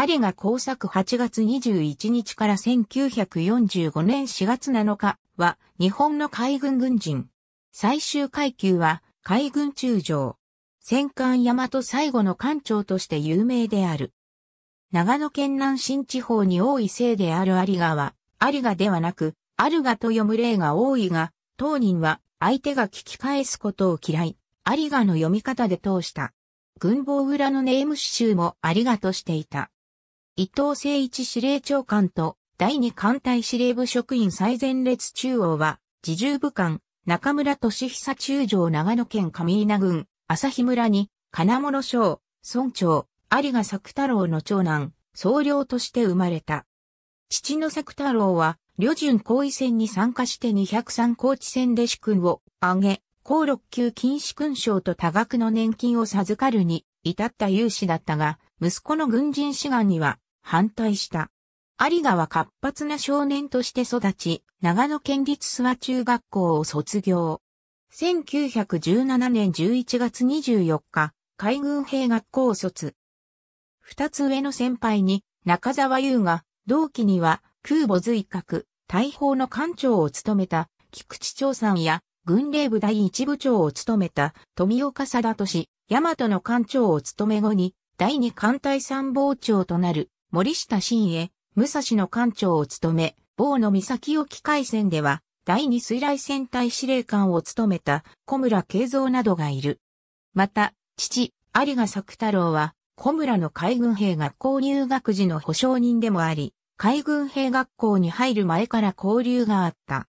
アリが工作8月21日から1945年4月7日は日本の海軍軍人。最終階級は海軍中将。戦艦大和最後の艦長として有名である。長野県南新地方に多い姓である有賀は、有賀ではなく、アルガと読む例が多いが、当人は相手が聞き返すことを嫌い、有賀の読み方で通した。軍防裏のネーム刺繍も有賀としていた。伊藤誠一司令長官と第二艦隊司令部職員最前列中央は、自重部官、中村俊久中将長野県上稲郡、朝日村に、金物省、村長、有賀作太郎の長男、総領として生まれた。父の作太郎は、旅順行為戦に参加して203高知戦で主君を挙げ、高六級禁止勲章と多額の年金を授かるに至った勇士だったが、息子の軍人志願には反対した。有賀は活発な少年として育ち、長野県立諏訪中学校を卒業。1917年11月24日、海軍兵学校を卒。二つ上の先輩に中沢優が、同期には空母随格、大砲の艦長を務めた菊池長さんや軍令部第一部長を務めた富岡貞俊、大和の艦長を務め後に第二艦隊参謀長となる森下真へ武蔵の艦長を務め、某の岬沖海戦では、第二水雷戦隊司令官を務めた小村慶三などがいる。また、父、有賀作太郎は、小村の海軍兵学校入学時の保証人でもあり、海軍兵学校に入る前から交流があった。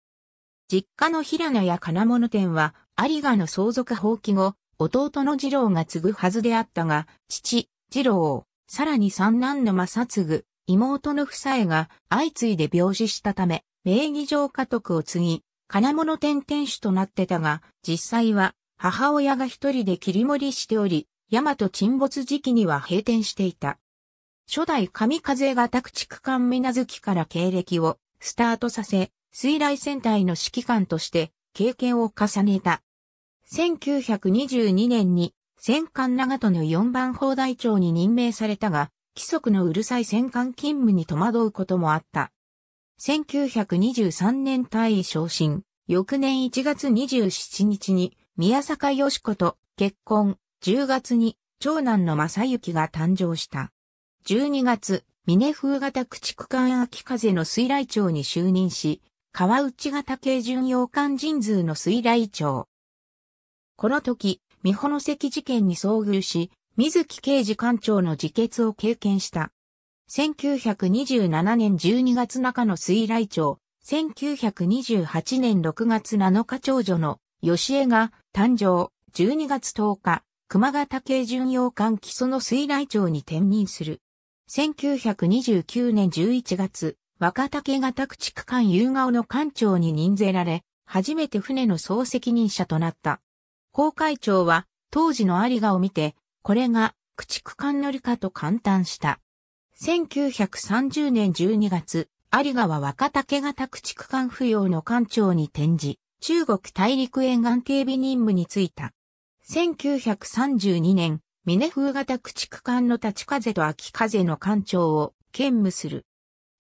実家の平名や金物店は、有賀の相続放棄後、弟の次郎が継ぐはずであったが、父、次郎、さらに三男の正嗣、妹の夫妻が相次いで病死したため、名義上家督を継ぎ、金物店店主となってたが、実際は母親が一人で切り盛りしており、大和沈没時期には閉店していた。初代神風が宅地区間水無月から経歴をスタートさせ、水雷戦隊の指揮官として経験を重ねた。1922年に戦艦長門の4番砲台長に任命されたが、規則のうるさい戦艦勤務に戸惑うこともあった。1923年退位昇進、翌年1月27日に宮坂よし子と結婚、10月に長男の正幸が誕生した。12月、峰風型駆逐艦秋風の水雷長に就任し、川内型軽巡洋艦神通の水雷長。この時、美穂の関事件に遭遇し、水木刑事官長の自決を経験した。1927年12月中の水来町、1928年6月7日長女の吉江が誕生、12月10日、熊形系巡洋艦基礎の水来町に転任する。1929年11月、若竹型駆逐艦夕顔の艦長に任ぜられ、初めて船の総責任者となった。航会長は当時の有賀を見て、これが駆逐艦乗りかと感嘆した。1930年12月、有賀は若竹型駆逐艦不要の艦長に転じ、中国大陸沿岸警備任務に就いた。1932年、峰風型駆逐艦の立ち風と秋風の艦長を兼務する。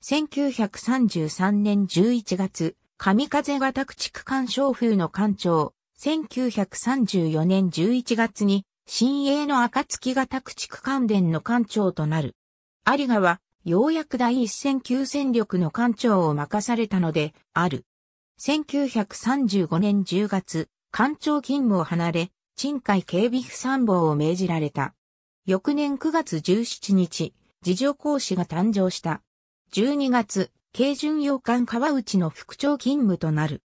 1933年11月、上風型駆逐艦小風の艦長、1934年11月に、新鋭の暁が宅地区関連の艦長となる。有賀は、ようやく第一線級戦力の艦長を任されたので、ある。1935年10月、艦長勤務を離れ、鎮海警備不参謀を命じられた。翌年9月17日、自助講師が誕生した。12月、軽巡洋艦川内の副長勤務となる。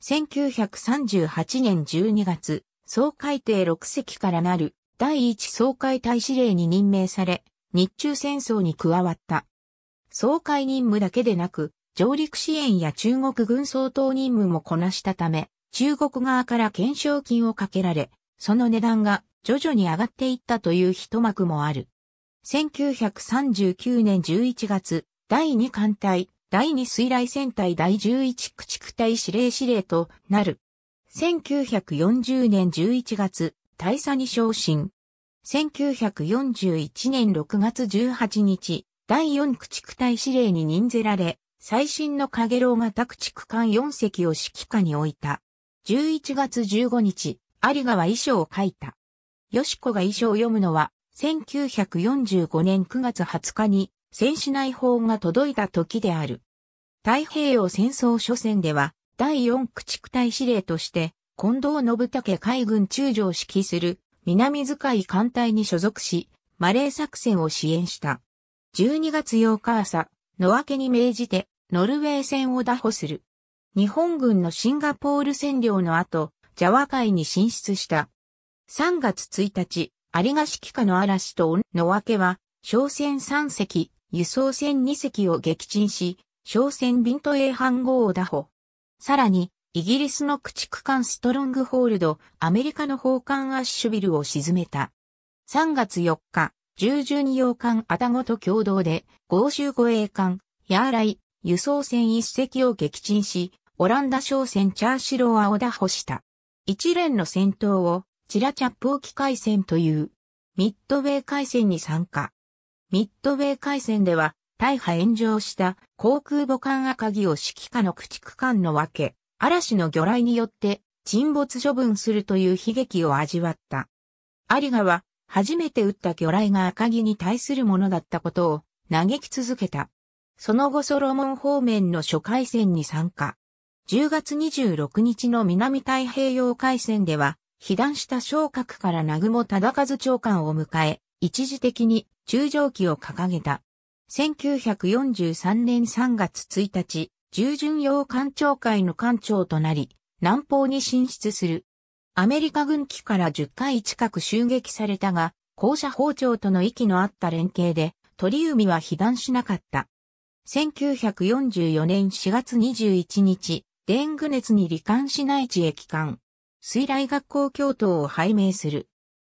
1938年12月、総会艇6隻からなる第一総会大使令に任命され、日中戦争に加わった。総会任務だけでなく、上陸支援や中国軍総統任務もこなしたため、中国側から懸賞金をかけられ、その値段が徐々に上がっていったという一幕もある。1939年11月、第2艦隊、第2水雷戦隊第11駆逐隊司令司令となる。1940年11月、大佐に昇進。1941年6月18日、第4駆逐隊司令に任ぜられ、最新の影楼型駆逐艦4隻を指揮下に置いた。11月15日、有賀は遺書を書いた。よしこが遺書を読むのは、1945年9月20日に、戦死内砲が届いた時である。太平洋戦争初戦では、第四駆逐隊司令として、近藤信武海軍中将指揮する南遣い艦隊に所属し、マレー作戦を支援した。12月8日朝、野明けに命じて、ノルウェー戦を打破する。日本軍のシンガポール占領の後、ジャワ海に進出した。3月1日、有賀式下の嵐と野分けは、商船3隻、輸送船2隻を撃沈し、商船ビントエーハン号を打破。さらに、イギリスの駆逐艦ストロングホールド、アメリカの砲艦アッシュビルを沈めた。3月4日、従順洋艦アタゴと共同で、豪州護衛艦、ヤーライ、輸送船1隻を撃沈し、オランダ商船チャーシローアを打破した。一連の戦闘を、チラチャップ沖海戦という、ミッドウェー海戦に参加。ミッドウェー海戦では、大破炎上した航空母艦赤城を指揮下の駆逐艦の分け、嵐の魚雷によって沈没処分するという悲劇を味わった。有賀は、初めて撃った魚雷が赤城に対するものだったことを嘆き続けた。その後ソロモン方面の諸海戦に参加。10月26日の南太平洋海戦では、被弾した昇格から南雲忠和長官を迎え、一時的に中条記を掲げた。1943年3月1日、従順洋艦長会の艦長となり、南方に進出する。アメリカ軍機から10回近く襲撃されたが、校舎包丁との息のあった連携で、鳥海は被弾しなかった。1944年4月21日、デング熱に罹患し内地へ帰還。水雷学校教頭を拝命する。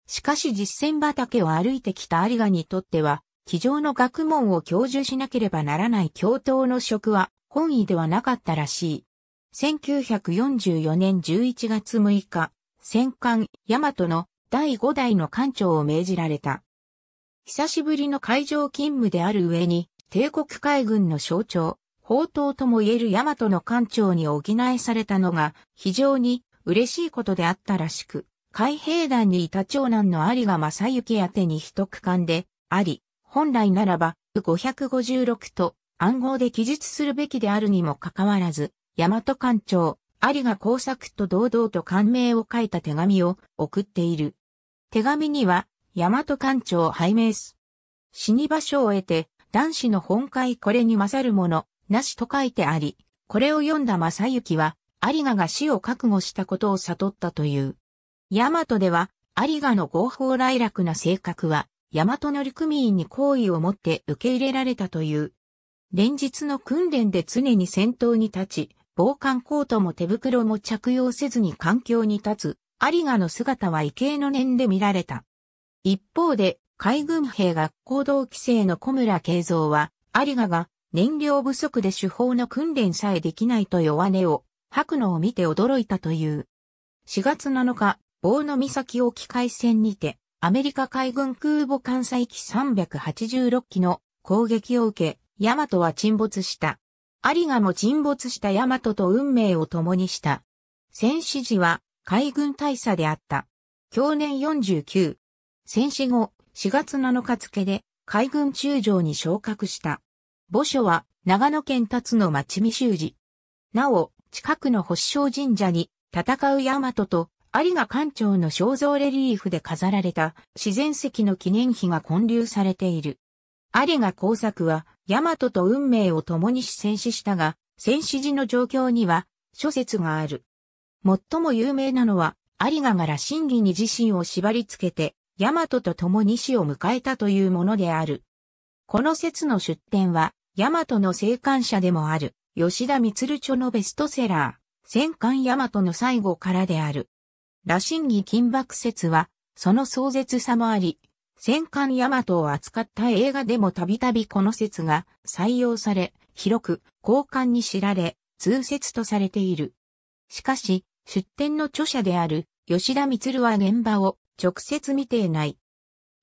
しかし実践畑を歩いてきた有賀にとっては、机上の学問を教授しなければならない教頭の職は本意ではなかったらしい。1944年11月6日、戦艦大和の第5代の艦長を命じられた。久しぶりの海上勤務である上に、帝国海軍の象徴、宝刀とも言える大和の艦長に補えされたのが非常に嬉しいことであったらしく、海兵団にいた長男の有賀正幸宛てに一区間で、あり、本来ならば、556と暗号で記述するべきであるにもかかわらず、大和艦長、有賀工作と堂々と官名を書いた手紙を送っている。手紙には、大和艦長を拝命す。死に場所を得て、男子の本会これに勝るもの、なしと書いてあり、これを読んだ正幸は、有賀が死を覚悟したことを悟ったという。ヤマトでは、有賀の合法来楽な性格は、大和乗組員に好意を持って受け入れられたという。連日の訓練で常に先頭に立ち、防寒コートも手袋も着用せずに環境に立つ、有賀の姿は異形の念で見られた。一方で、海軍兵学校同期生の小村慶三は、有賀が燃料不足で手法の訓練さえできないと弱音を吐くのを見て驚いたという。4月7日、棒の岬沖海戦にて、アメリカ海軍空母艦載機386機の攻撃を受け、ヤマトは沈没した。有賀も沈没したヤマトと運命を共にした。戦死時は海軍大佐であった。去年49。戦死後、4月7日付で海軍中将に昇格した。墓所は長野県立の町見修寺。なお、近くの星章神社に戦うヤマトと有賀館長の肖像レリーフで飾られた自然石の記念碑が建立されている。有賀工作は、大和と運命を共に戦死したが、戦死時の状況には諸説がある。最も有名なのは、有賀から真偽に自身を縛り付けて、大和と共に死を迎えたというものである。この説の出典は、大和の生還者でもある、吉田光著のベストセラー、戦艦大和の最後からである。羅針儀金箔説は、その壮絶さもあり、戦艦ヤマトを扱った映画でもたびたびこの説が採用され、広く交換に知られ、通説とされている。しかし、出典の著者である吉田光は現場を直接見ていない。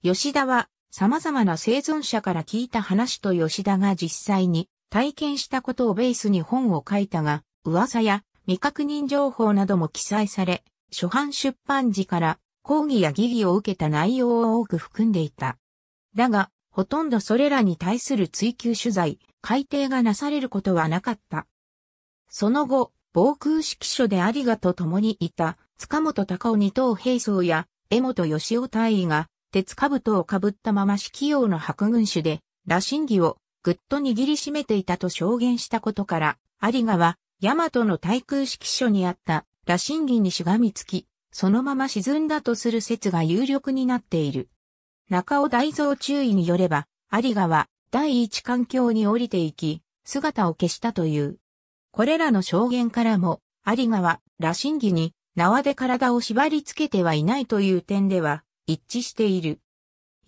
吉田は様々な生存者から聞いた話と吉田が実際に体験したことをベースに本を書いたが、噂や未確認情報なども記載され、初版出版時から講義や疑義を受けた内容を多く含んでいた。だが、ほとんどそれらに対する追求取材、改定がなされることはなかった。その後、防空指揮所で有賀と共にいた塚本隆夫二等兵装や江本義夫大尉が鉄兜をかぶったまま指揮用の白軍手で、羅針儀をぐっと握りしめていたと証言したことから、有賀は、大和の対空指揮所にあった羅針銀にしがみつき、そのまま沈んだとする説が有力になっている。中尾大蔵注意によれば、有賀は第一環境に降りていき、姿を消したという。これらの証言からも、有賀は羅針儀に縄で体を縛り付けてはいないという点では一致している。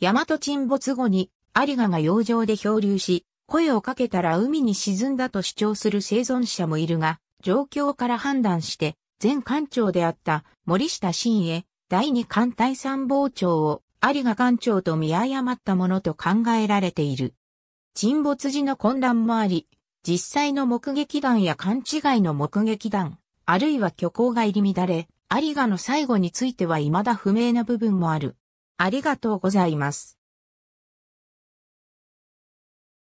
大和沈没後に有賀が洋上で漂流し、声をかけたら海に沈んだと主張する生存者もいるが、状況から判断して、前艦長であった森下真栄第二艦隊参謀長を有賀艦長と見誤ったものと考えられている。沈没時の混乱もあり、実際の目撃談や勘違いの目撃談、あるいは虚構が入り乱れ、有賀の最後については未だ不明な部分もある。ありがとうございます。